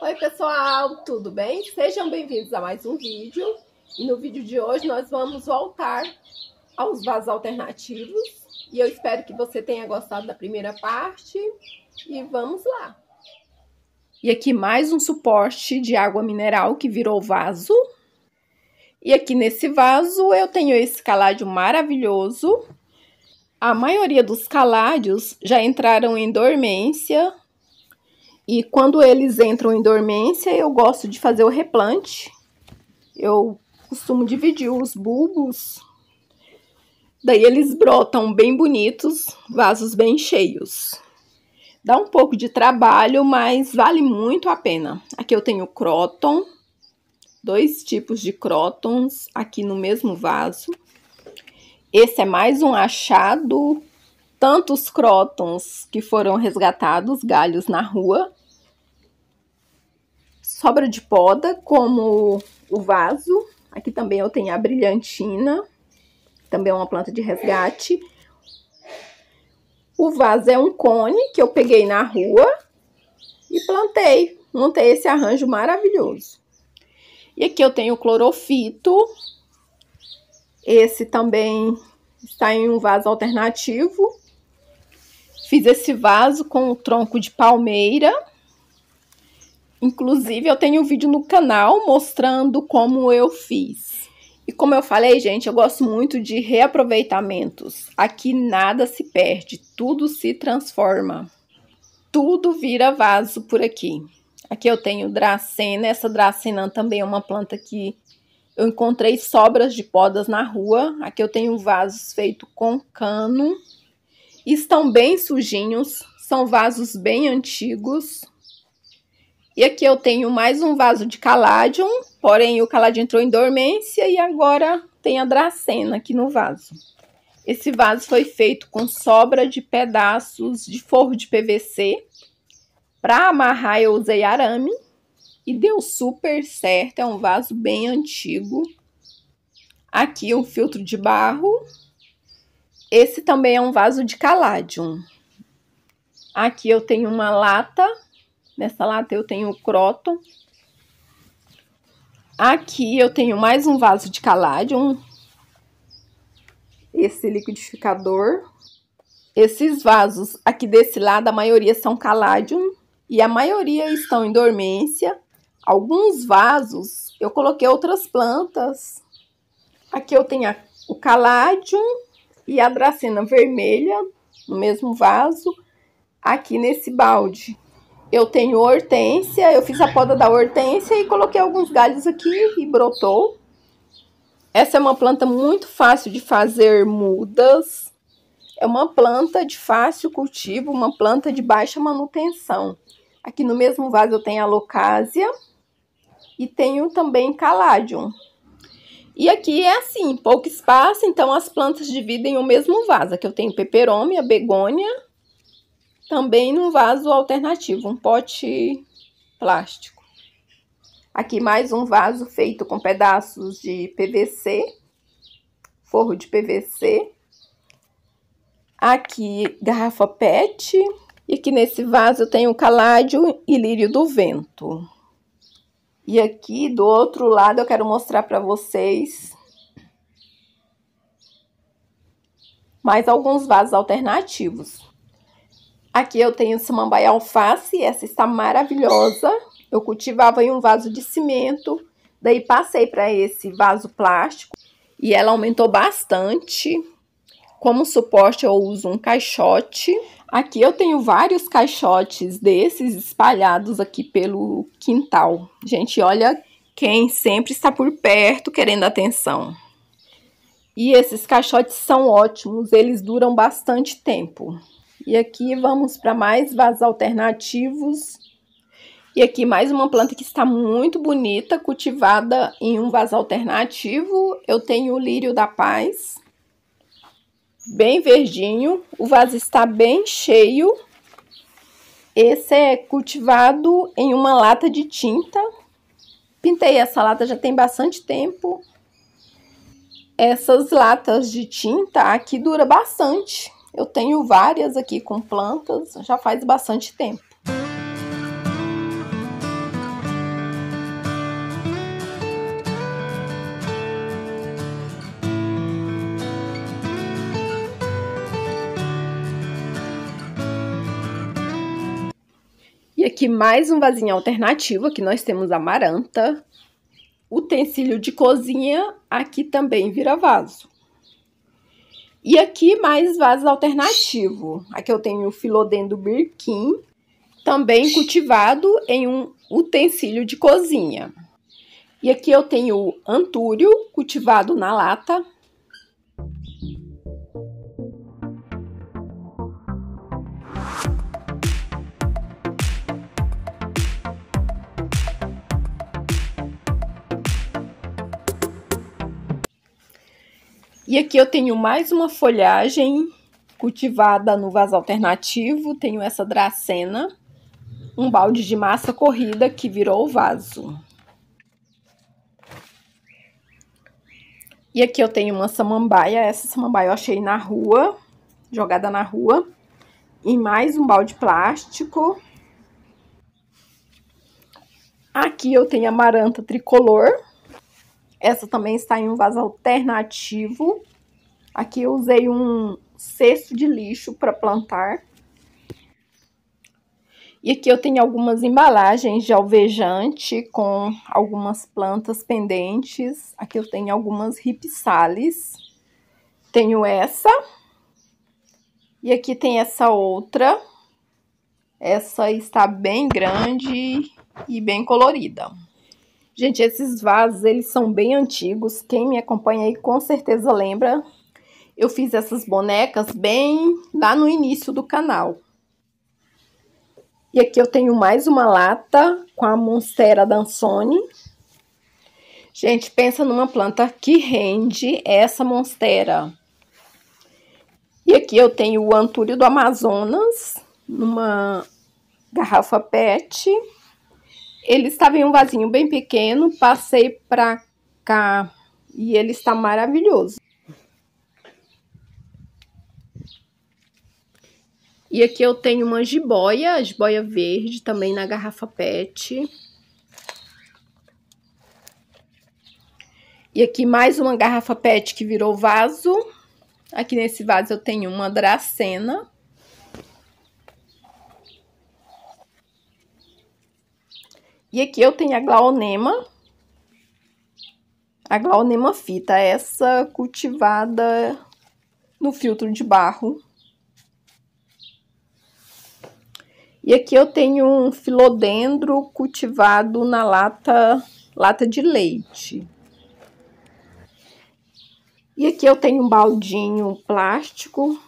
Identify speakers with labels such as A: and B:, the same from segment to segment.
A: Oi pessoal, tudo bem? Sejam bem-vindos a mais um vídeo e no vídeo de hoje nós vamos voltar aos vasos alternativos e eu espero que você tenha gostado da primeira parte e vamos lá! E aqui mais um suporte de água mineral que virou vaso e aqui nesse vaso eu tenho esse caládio maravilhoso a maioria dos caládios já entraram em dormência e quando eles entram em dormência, eu gosto de fazer o replante. Eu costumo dividir os bulbos. Daí eles brotam bem bonitos, vasos bem cheios. Dá um pouco de trabalho, mas vale muito a pena. Aqui eu tenho croton, dois tipos de crotons aqui no mesmo vaso. Esse é mais um achado, tantos crotons que foram resgatados, galhos na rua, sobra de poda, como o vaso. Aqui também eu tenho a brilhantina, também é uma planta de resgate. O vaso é um cone que eu peguei na rua e plantei. Montei esse arranjo maravilhoso. E aqui eu tenho o clorofito. Esse também está em um vaso alternativo. Fiz esse vaso com o tronco de palmeira. Inclusive, eu tenho um vídeo no canal mostrando como eu fiz. E como eu falei, gente, eu gosto muito de reaproveitamentos. Aqui nada se perde, tudo se transforma. Tudo vira vaso por aqui. Aqui eu tenho dracena, essa dracena também é uma planta que eu encontrei sobras de podas na rua. Aqui eu tenho vasos feitos com cano. Estão bem sujinhos, são vasos bem antigos. E aqui eu tenho mais um vaso de caladium, porém o caladium entrou em dormência e agora tem a dracena aqui no vaso. Esse vaso foi feito com sobra de pedaços de forro de PVC. Para amarrar eu usei arame e deu super certo, é um vaso bem antigo. Aqui um filtro de barro. Esse também é um vaso de caladium. Aqui eu tenho uma lata Nessa lata eu tenho o croton. Aqui eu tenho mais um vaso de caladium. Esse liquidificador. Esses vasos aqui desse lado, a maioria são caladium. E a maioria estão em dormência. Alguns vasos eu coloquei outras plantas. Aqui eu tenho a, o caladium e a dracena vermelha no mesmo vaso aqui nesse balde eu tenho hortênsia, eu fiz a poda da hortênsia e coloquei alguns galhos aqui e brotou. Essa é uma planta muito fácil de fazer mudas. É uma planta de fácil cultivo, uma planta de baixa manutenção. Aqui no mesmo vaso eu tenho alocásia e tenho também caladium. E aqui é assim, pouco espaço, então as plantas dividem o mesmo vaso. Aqui eu tenho a begônia também num vaso alternativo, um pote plástico. Aqui mais um vaso feito com pedaços de PVC, forro de PVC. Aqui garrafa PET e aqui nesse vaso eu tenho caládio e lírio do vento. E aqui do outro lado eu quero mostrar para vocês mais alguns vasos alternativos. Aqui eu tenho samambaia alface, essa está maravilhosa. Eu cultivava em um vaso de cimento, daí passei para esse vaso plástico e ela aumentou bastante. Como suporte eu uso um caixote. Aqui eu tenho vários caixotes desses espalhados aqui pelo quintal. Gente, olha quem sempre está por perto querendo atenção. E esses caixotes são ótimos, eles duram bastante tempo. E aqui vamos para mais vasos alternativos. E aqui mais uma planta que está muito bonita, cultivada em um vaso alternativo. Eu tenho o lírio da paz, bem verdinho. O vaso está bem cheio. Esse é cultivado em uma lata de tinta. Pintei essa lata já tem bastante tempo. Essas latas de tinta aqui dura bastante. Eu tenho várias aqui com plantas já faz bastante tempo. E aqui mais um vasinho alternativo, que nós temos amaranta, utensílio de cozinha, aqui também vira vaso. E aqui mais vasos alternativo. Aqui eu tenho o filodendro birkin, também cultivado em um utensílio de cozinha. E aqui eu tenho o antúrio, cultivado na lata, E aqui eu tenho mais uma folhagem cultivada no vaso alternativo, tenho essa dracena, um balde de massa corrida que virou o vaso. E aqui eu tenho uma samambaia, essa samambaia eu achei na rua, jogada na rua. E mais um balde plástico. Aqui eu tenho a maranta tricolor. Essa também está em um vaso alternativo. Aqui eu usei um cesto de lixo para plantar. E aqui eu tenho algumas embalagens de alvejante com algumas plantas pendentes. Aqui eu tenho algumas ripsales. Tenho essa. E aqui tem essa outra. Essa está bem grande e bem colorida. Gente, esses vasos, eles são bem antigos. Quem me acompanha aí com certeza lembra. Eu fiz essas bonecas bem lá no início do canal. E aqui eu tenho mais uma lata com a Monstera Danzoni. Gente, pensa numa planta que rende essa Monstera. E aqui eu tenho o Antúrio do Amazonas, numa garrafa PET. Ele estava em um vasinho bem pequeno, passei para cá e ele está maravilhoso. E aqui eu tenho uma jiboia, jiboia verde, também na garrafa PET. E aqui mais uma garrafa PET que virou vaso. Aqui nesse vaso eu tenho uma dracena. E aqui eu tenho a glaonema, a glaonema fita, essa cultivada no filtro de barro. E aqui eu tenho um filodendro cultivado na lata, lata de leite. E aqui eu tenho um baldinho plástico.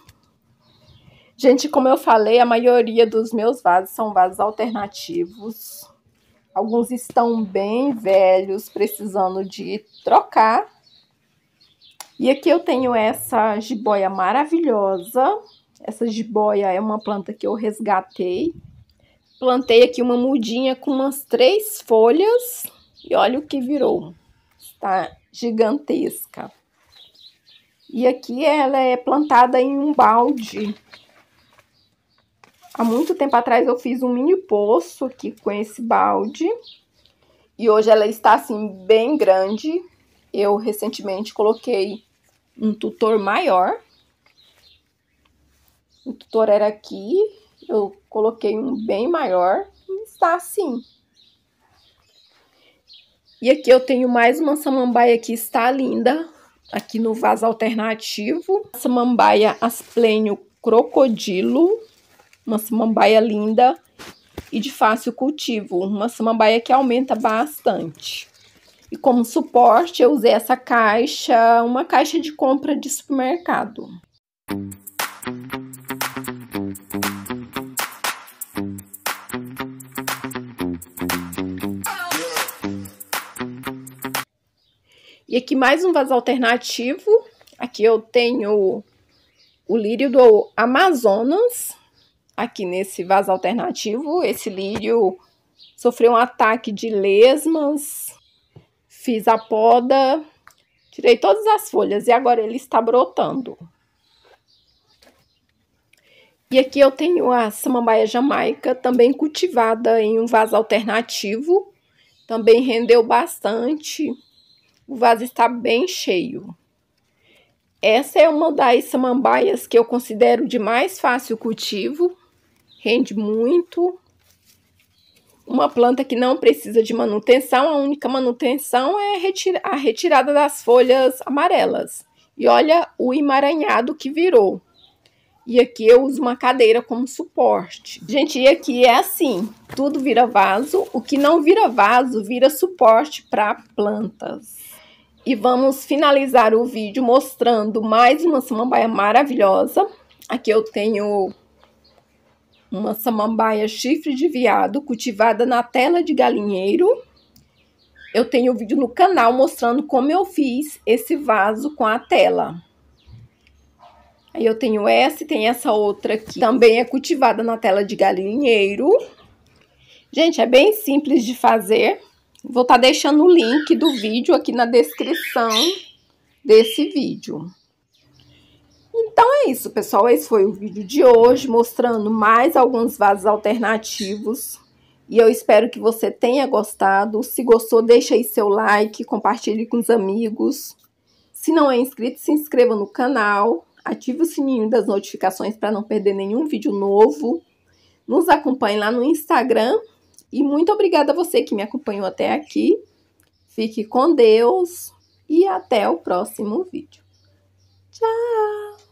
A: Gente, como eu falei, a maioria dos meus vasos são vasos alternativos. Alguns estão bem velhos, precisando de trocar. E aqui eu tenho essa jiboia maravilhosa. Essa jiboia é uma planta que eu resgatei. Plantei aqui uma mudinha com umas três folhas. E olha o que virou. Está gigantesca. E aqui ela é plantada em um balde Há muito tempo atrás eu fiz um mini poço aqui com esse balde. E hoje ela está assim bem grande. Eu recentemente coloquei um tutor maior. O tutor era aqui, eu coloquei um bem maior e está assim. E aqui eu tenho mais uma samambaia que está linda, aqui no vaso alternativo. Samambaia asplênio crocodilo uma samambaia linda e de fácil cultivo, uma samambaia que aumenta bastante. E como suporte, eu usei essa caixa, uma caixa de compra de supermercado. E aqui mais um vaso alternativo. Aqui eu tenho o lírio do Amazonas aqui nesse vaso alternativo. Esse lírio sofreu um ataque de lesmas, fiz a poda, tirei todas as folhas e agora ele está brotando. E aqui eu tenho a samambaia jamaica, também cultivada em um vaso alternativo. Também rendeu bastante. O vaso está bem cheio. Essa é uma das samambaias que eu considero de mais fácil cultivo rende muito. Uma planta que não precisa de manutenção, a única manutenção é a retirada das folhas amarelas. E olha o emaranhado que virou. E aqui eu uso uma cadeira como suporte. Gente, e aqui é assim, tudo vira vaso. O que não vira vaso, vira suporte para plantas. E vamos finalizar o vídeo mostrando mais uma samambaia maravilhosa. Aqui eu tenho uma samambaia chifre de viado cultivada na tela de galinheiro. Eu tenho um vídeo no canal mostrando como eu fiz esse vaso com a tela. Aí eu tenho essa e tem essa outra aqui. Também é cultivada na tela de galinheiro. Gente, é bem simples de fazer. Vou estar tá deixando o link do vídeo aqui na descrição desse vídeo. Então é isso, pessoal. Esse foi o vídeo de hoje, mostrando mais alguns vasos alternativos. E eu espero que você tenha gostado. Se gostou, deixa aí seu like, compartilhe com os amigos. Se não é inscrito, se inscreva no canal, ative o sininho das notificações para não perder nenhum vídeo novo. Nos acompanhe lá no Instagram. E muito obrigada a você que me acompanhou até aqui. Fique com Deus e até o próximo vídeo. Tchau!